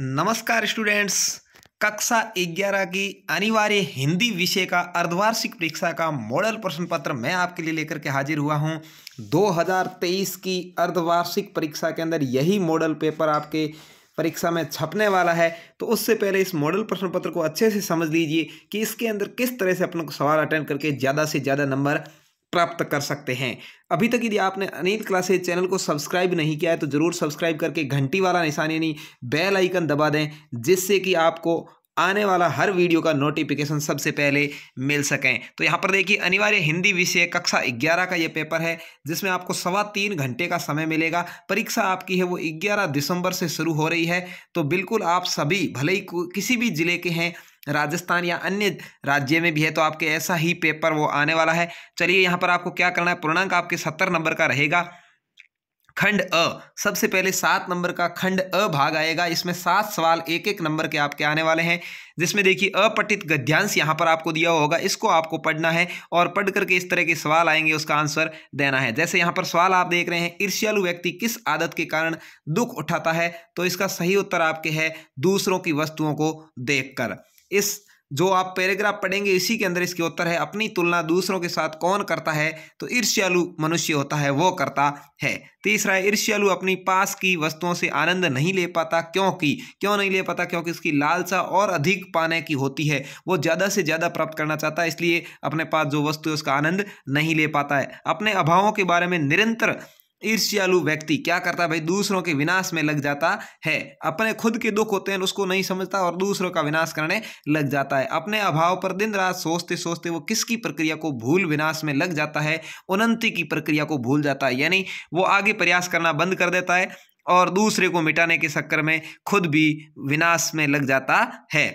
नमस्कार स्टूडेंट्स कक्षा ग्यारह की अनिवार्य हिंदी विषय का अर्धवार्षिक परीक्षा का मॉडल प्रश्न पत्र मैं आपके लिए लेकर के हाजिर हुआ हूं 2023 की अर्धवार्षिक परीक्षा के अंदर यही मॉडल पेपर आपके परीक्षा में छपने वाला है तो उससे पहले इस मॉडल प्रश्न पत्र को अच्छे से समझ लीजिए कि इसके अंदर किस तरह से अपन को सवाल अटेंड करके ज़्यादा से ज़्यादा नंबर प्राप्त कर सकते हैं अभी तक यदि आपने अनिल क्लासेज चैनल को सब्सक्राइब नहीं किया है तो ज़रूर सब्सक्राइब करके घंटी वाला निशान यानी बेल आइकन दबा दें जिससे कि आपको आने वाला हर वीडियो का नोटिफिकेशन सबसे पहले मिल सकें तो यहाँ पर देखिए अनिवार्य हिंदी विषय कक्षा 11 का ये पेपर है जिसमें आपको सवा तीन घंटे का समय मिलेगा परीक्षा आपकी है वो 11 दिसंबर से शुरू हो रही है तो बिल्कुल आप सभी भले ही किसी भी ज़िले के हैं राजस्थान या अन्य राज्य में भी है तो आपके ऐसा ही पेपर वो आने वाला है चलिए यहाँ पर आपको क्या करना है पूर्णांक आपके सत्तर नंबर का रहेगा खंड अ सबसे पहले सात नंबर का खंड अ भाग आएगा इसमें सात सवाल एक एक नंबर के आपके आने वाले हैं जिसमें देखिए अपठित गद्यांश यहाँ पर आपको दिया होगा इसको आपको पढ़ना है और पढ़ करके इस तरह के सवाल आएंगे उसका आंसर देना है जैसे यहाँ पर सवाल आप देख रहे हैं ईर्ष्यालु व्यक्ति किस आदत के कारण दुख उठाता है तो इसका सही उत्तर आपके है दूसरों की वस्तुओं को देखकर इस जो आप पैराग्राफ पढ़ेंगे इसी के अंदर इसके उत्तर है अपनी तुलना दूसरों के साथ कौन करता है तो ईर्ष्यालु मनुष्य होता है वो करता है तीसरा है ईर्ष्यालु अपनी पास की वस्तुओं से आनंद नहीं ले पाता क्योंकि क्यों नहीं ले पाता क्योंकि उसकी लालसा और अधिक पाने की होती है वो ज़्यादा से ज़्यादा प्राप्त करना चाहता है इसलिए अपने पास जो वस्तु है उसका आनंद नहीं ले पाता है अपने अभावों के बारे में निरंतर ईर्ष्यालु व्यक्ति क्या करता है भाई दूसरों के विनाश में लग जाता है अपने खुद के दुख होते हैं उसको नहीं समझता और दूसरों का विनाश करने लग जाता है अपने अभाव पर दिन रात सोचते सोचते वो किसकी प्रक्रिया को भूल विनाश में लग जाता है उन्नति की प्रक्रिया को भूल जाता है यानी वो आगे प्रयास करना बंद कर देता है और दूसरे को मिटाने के चक्कर में खुद भी विनाश में लग जाता है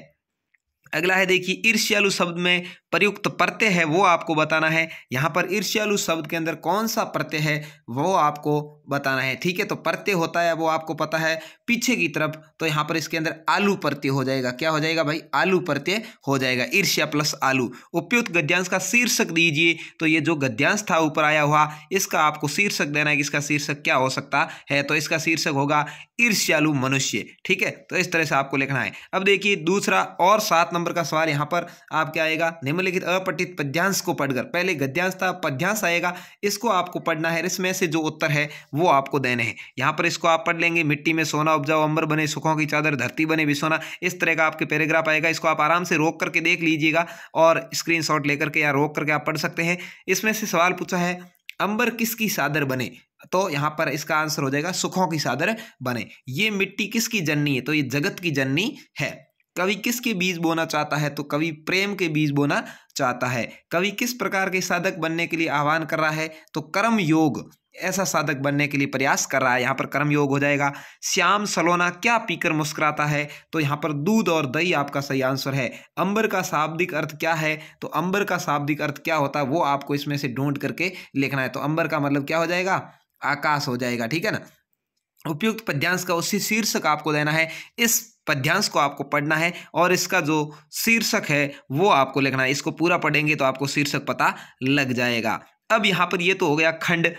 अगला है देखिए ईर्ष्यालु शब्द में प्रयुक्त प्रत्यय है वो आपको बताना है यहाँ पर ईर्ष्यालु शब्द के अंदर कौन सा प्रत्यय है वो आपको बताना है ठीक है तो प्रत्यय होता है वो आपको पता है पीछे की तरफ तो यहाँ पर इसके अंदर आलू प्रत्यय हो जाएगा क्या हो जाएगा भाई आलू प्रत्यय हो जाएगा ईर्ष्या प्लस आलू उपयुक्त गद्यांश का शीर्षक दीजिए तो ये जो गद्यांश था ऊपर आया हुआ इसका आपको शीर्षक देना है कि इसका शीर्षक क्या हो सकता है तो इसका शीर्षक होगा ईर्ष्यालु मनुष्य ठीक है तो इस तरह से आपको लिखना है अब देखिए दूसरा और सात नंबर नंबर का सवाल यहाँ पर आपके आएगा निम्नलिखित अपठित पद्यांश को पढ़कर पहले गद्यांश था पद्यांश आएगा इसको आपको पढ़ना है इसमें से जो उत्तर है वो आपको देने हैं यहाँ पर इसको आप पढ़ लेंगे मिट्टी में सोना उपजाओ अंबर बने सुखों की चादर धरती बने बिसोना इस तरह का आपके पैराग्राफ आएगा इसको आप आराम से रोक करके देख लीजिएगा और स्क्रीन लेकर के या रोक करके आप पढ़ सकते हैं इसमें से सवाल पूछा है अंबर किसकी सादर बने तो यहाँ पर इसका आंसर हो जाएगा सुखों की सादर बने ये मिट्टी किसकी जननी है तो ये जगत की जननी है कवि किसके बीज बोना चाहता है तो कवि प्रेम के बीज बोना चाहता है कवि किस प्रकार के साधक बनने के लिए आह्वान कर रहा है तो कर्म योग ऐसा साधक बनने के लिए प्रयास कर रहा है यहाँ पर कर्म योग हो जाएगा श्याम सलोना क्या पीकर मुस्कुराता है तो यहाँ पर दूध और दही आपका सही आंसर है अंबर का शाब्दिक अर्थ क्या है तो अंबर का शाब्दिक अर्थ क्या होता है वो आपको इसमें से ढूंढ करके लिखना है तो अंबर का मतलब क्या हो जाएगा आकाश हो जाएगा ठीक है ना उपयुक्त पद्यांश का उसी शीर्षक आपको देना है इस पद्यांश को आपको पढ़ना है और इसका जो शीर्षक है वो आपको लिखना है इसको पूरा पढ़ेंगे तो आपको शीर्षक पता लग जाएगा अब यहाँ पर ये तो हो गया खंड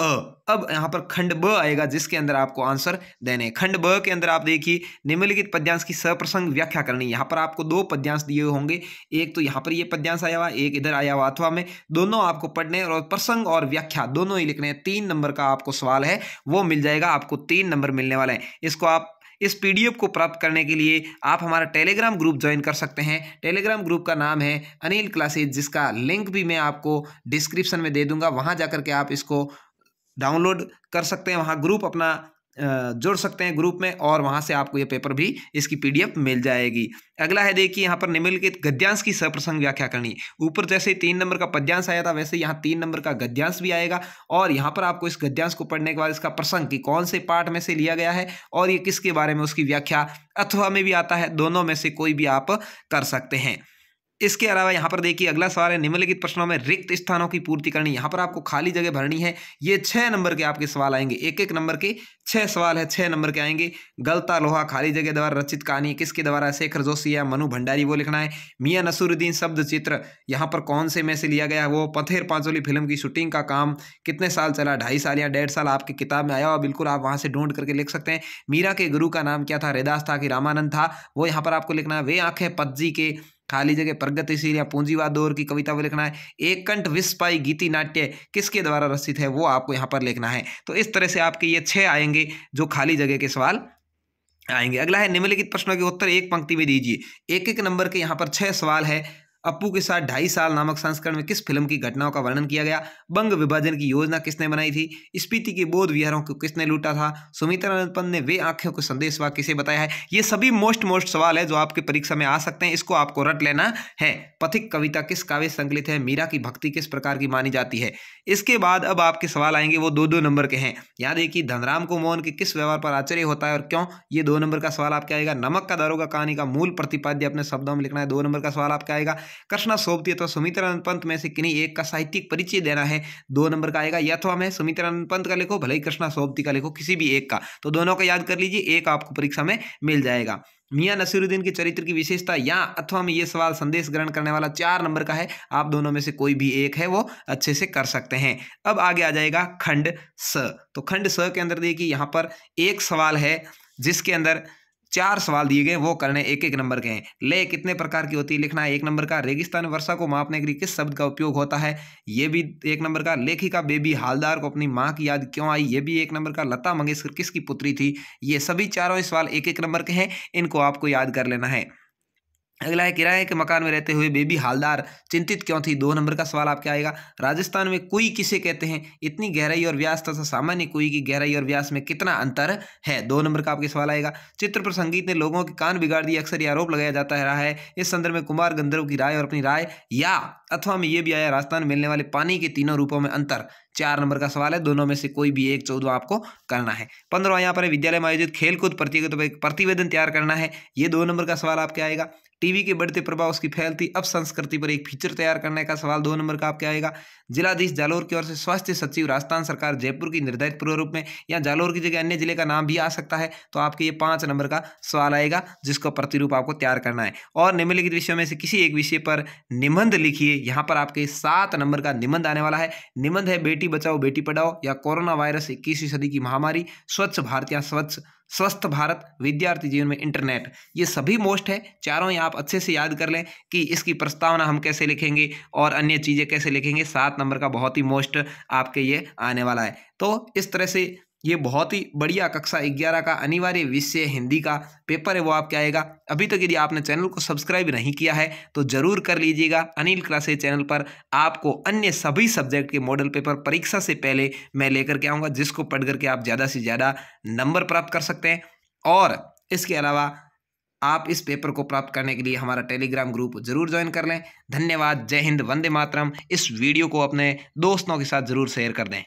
अ अब यहाँ पर खंड ब आएगा जिसके अंदर आपको आंसर देने खंड ब के अंदर आप देखिए निम्नलिखित पद्यांश की सप्रसंग व्याख्या करनी यहां यहाँ पर आपको दो पद्यांश दिए होंगे एक तो यहाँ पर ये पद्यांश आया हुआ एक इधर आया हुआ अथवा में दोनों आपको पढ़ने और प्रसंग और व्याख्या दोनों ही लिखने तीन नंबर का आपको सवाल है वो मिल जाएगा आपको तीन नंबर मिलने वाला है इसको आप इस पीडीएफ को प्राप्त करने के लिए आप हमारा टेलीग्राम ग्रुप ज्वाइन कर सकते हैं टेलीग्राम ग्रुप का नाम है अनिल क्लासेज जिसका लिंक भी मैं आपको डिस्क्रिप्शन में दे दूंगा वहां जा के आप इसको डाउनलोड कर सकते हैं वहाँ ग्रुप अपना जुड़ सकते हैं ग्रुप में और वहाँ से आपको ये पेपर भी इसकी पीडीएफ मिल जाएगी अगला है देखिए यहाँ पर निम्नलिखित गद्यांश की सप्रसंग व्याख्या करनी ऊपर जैसे तीन नंबर का पद्यांश आया था वैसे यहाँ तीन नंबर का गद्यांश भी आएगा और यहाँ पर आपको इस गद्यांश को पढ़ने के बाद इसका प्रसंग कि कौन से पार्ट में से लिया गया है और ये किसके बारे में उसकी व्याख्या अथवा में भी आता है दोनों में से कोई भी आप कर सकते हैं इसके अलावा यहाँ पर देखिए अगला सवाल है निम्नलिखित प्रश्नों में रिक्त स्थानों की पूर्ति करनी यहाँ पर आपको खाली जगह भरनी है ये छः नंबर के आपके सवाल आएंगे एक एक नंबर के छः सवाल है छः नंबर के आएंगे गलता लोहा खाली जगह द्वारा रचित कहानी किसके द्वारा शेखर जोशी या मनु भंडारी वो लिखना है मियाँ नसरुद्दीन शब्द चित्र यहाँ पर कौन से में से लिया गया वो पथेर पांचोली फिल्म की शूटिंग का काम कितने साल चला ढाई साल या डेढ़ साल आपकी किताब में आया हुआ बिल्कुल आप वहाँ से ढूंढ करके लिख सकते हैं मीरा के गुरु का नाम क्या था रेदास था कि रामानंद था वो यहाँ पर आपको लिखना है वे आँखें पद्जी के खाली जगह प्रगतिशील या पूंजीवाद दौर की कविता को लिखना है एक कंठ विस्पाई गीति नाट्य किसके द्वारा रचित है वो आपको यहाँ पर लिखना है तो इस तरह से आपके ये छः आएंगे जो खाली जगह के सवाल आएंगे अगला है निम्नलिखित प्रश्नों के उत्तर एक पंक्ति में दीजिए एक एक नंबर के यहाँ पर छः सवाल है अपू के साथ ढाई साल नामक संस्करण में किस फिल्म की घटनाओं का वर्णन किया गया बंग विभाजन की योजना किसने बनाई थी स्पीति के बोध विहारों को किसने लूटा था सुमित्रानंद ने वे आंखों को वा किसे बताया है ये सभी मोस्ट मोस्ट सवाल है जो आपकी परीक्षा में आ सकते हैं इसको आपको रट लेना है पथिक कविता किस काव्य संकलित है मीरा की भक्ति किस प्रकार की मानी जाती है इसके बाद अब आपके सवाल आएंगे वो दो दो नंबर के हैं याद देखिए धनराम को मोहन के किस व्यवहार पर आश्चर्य होता है और क्यों ये दो नंबर का सवाल आपके आएगा नमक का दारोगा कहानी का मूल प्रतिपाद्य अपने शब्दों में लिखना है दो नंबर का सवाल आपका आएगा कृष्णा सोबती अथवा तो सुमित्रानंद पंत में से किन्हीं एक का साहित्यिक परिचय देना है दो नंबर का आएगा या तो हमें सुमित्रानंद पंत का लिखो भले ही कृष्णा सोबती का लिखो किसी भी एक का तो दोनों का याद कर लीजिए एक आपको परीक्षा में मिल जाएगा मियाँ नसीरुद्दीन के चरित्र की विशेषता या अथवा में ये सवाल संदेश ग्रहण करने वाला चार नंबर का है आप दोनों में से कोई भी एक है वो अच्छे से कर सकते हैं अब आगे आ जाएगा खंड स तो खंड स के अंदर देखिए यहाँ पर एक सवाल है जिसके अंदर चार सवाल दिए गए वो करने एक एक नंबर के हैं ले कितने प्रकार की होती है लिखना है एक नंबर का रेगिस्तान वर्षा को मापने के लिए किस शब्द का उपयोग होता है ये भी एक नंबर का लेखिका बेबी हालदार को अपनी माँ की याद क्यों आई ये भी एक नंबर का लता मंगेशकर किसकी पुत्री थी ये सभी चारों सवाल एक एक नंबर के हैं इनको आपको याद कर लेना है अगला है किराए के मकान में रहते हुए बेबी हालदार चिंतित क्यों थी दो नंबर का सवाल आपके आएगा राजस्थान में कोई किसे कहते हैं इतनी गहराई और व्यास तथा सामान्य कोई की गहराई और व्यास में कितना अंतर है दो नंबर का आपके सवाल आएगा चित्र पर संगीत ने लोगों के कान बिगाड़ दिए अक्सर ये आरोप लगाया जाता है रहा है इस संदर्भ में कुमार गंधर्व की राय और अपनी राय या अथवा में ये भी आया राजस्थान में मिलने वाले पानी के तीनों रूपों में अंतर चार नंबर का सवाल है दोनों में से कोई भी एक चौदह आपको करना है पंद्रह यहाँ पर विद्यालय में आयोजित खेलकूद प्रतियोगिता प्रतिवेदन तैयार करना है ये दो नंबर का सवाल आपके आएगा टीवी के बढ़ते प्रभाव उसकी फैलती अब संस्कृति पर एक फीचर तैयार करने का सवाल दो नंबर का आपके आएगा जिलाधीश जालोर की ओर से स्वास्थ्य सचिव राजस्थान सरकार जयपुर की निर्धारित प्रारूप में या जालोर की जगह अन्य जिले का नाम भी आ सकता है तो आपके ये पांच नंबर का सवाल आएगा जिसको प्रतिरूप आपको तैयार करना है और निम्नलिखित विषयों में से किसी एक विषय पर निबंध लिखिए यहाँ पर आपके सात नंबर का निबंध आने वाला है निबंध है बेटी बचाओ बेटी पढ़ाओ या कोरोना वायरस इक्कीसवीं सदी की महामारी स्वच्छ भारत या स्वच्छ स्वस्थ भारत विद्यार्थी जीवन में इंटरनेट ये सभी मोस्ट है चारों ही आप अच्छे से याद कर लें कि इसकी प्रस्तावना हम कैसे लिखेंगे और अन्य चीज़ें कैसे लिखेंगे सात नंबर का बहुत ही मोस्ट आपके ये आने वाला है तो इस तरह से ये बहुत ही बढ़िया कक्षा ग्यारह का अनिवार्य विषय हिंदी का पेपर है वो आपके आएगा अभी तक तो यदि आपने चैनल को सब्सक्राइब नहीं किया है तो जरूर कर लीजिएगा अनिल क्लासे चैनल पर आपको अन्य सभी सब्जेक्ट के मॉडल पेपर परीक्षा से पहले मैं लेकर के आऊँगा जिसको पढ़ करके आप ज़्यादा से ज़्यादा नंबर प्राप्त कर सकते हैं और इसके अलावा आप इस पेपर को प्राप्त करने के लिए हमारा टेलीग्राम ग्रुप जरूर ज्वाइन कर लें धन्यवाद जय हिंद वंदे मातरम इस वीडियो को अपने दोस्तों के साथ जरूर शेयर कर दें